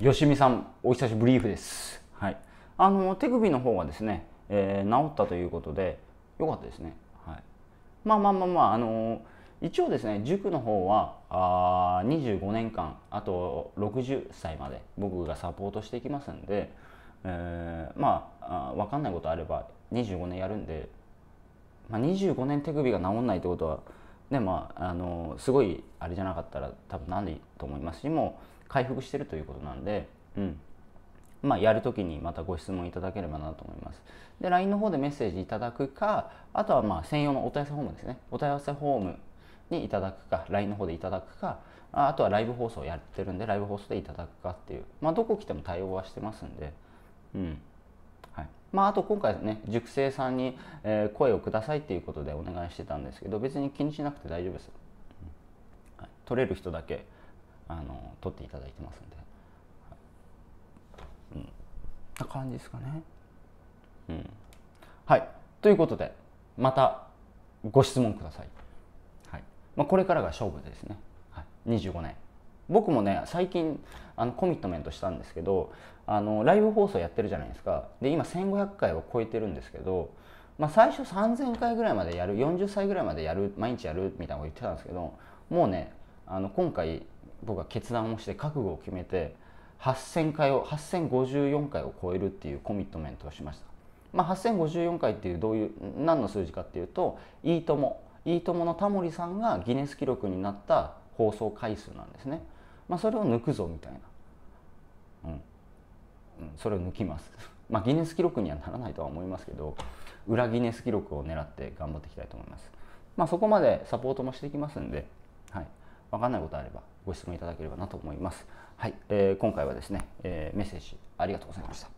よしみさんお久しぶりです、はい、あの手首の方はですね、えー、治ったということでよかったですね、はい、まあまあまあまあ、あのー、一応ですね塾の方はあ25年間あと60歳まで僕がサポートしていきますんで、えー、まああ分かんないことあれば25年やるんで、まあ、25年手首が治んないってことはねまあ、あのすごいあれじゃなかったら多分何でいいと思いますしもう回復してるということなんで、うん、まあ、やるときにまたご質問いただければなと思います。で、LINE の方でメッセージいただくか、あとはまあ専用のお問い合わせフォームですね。お問い合わせフォームにいただくか、LINE の方でいただくか、あとはライブ放送やってるんで、ライブ放送でいただくかっていう、まあ、どこ来ても対応はしてますんで、うん。はいまあ、あと今回ね、塾生さんに声をくださいっていうことでお願いしてたんですけど、別に気にしなくて大丈夫です。取れる人だけあの撮っていただいてますんで、はい、うん、な感じですかね。うん、はいということでまたご質問ください。はいまあ、これからが勝負ですね、はい、25年僕もね最近あのコミットメントしたんですけどあのライブ放送やってるじゃないですかで今1500回を超えてるんですけど、まあ、最初3000回ぐらいまでやる40歳ぐらいまでやる毎日やるみたいなこと言ってたんですけどもうねあの今回僕は決断をして覚悟を決めて8000回を8054回を超えるっていうコミットメントをしました、まあ、8054回っていうどういう何の数字かっていうと「いいとも」「いいとも」のタモリさんがギネス記録になった放送回数なんですね、まあ、それを抜くぞみたいな、うんうん、それを抜きます まあギネス記録にはならないとは思いますけど裏ギネス記録を狙って頑張っていきたいと思いますまあそこまでサポートもしていきますんではい分かんないことあればご質問いただければなと思います。はい、えー、今回はですね、えー、メッセージありがとうございました。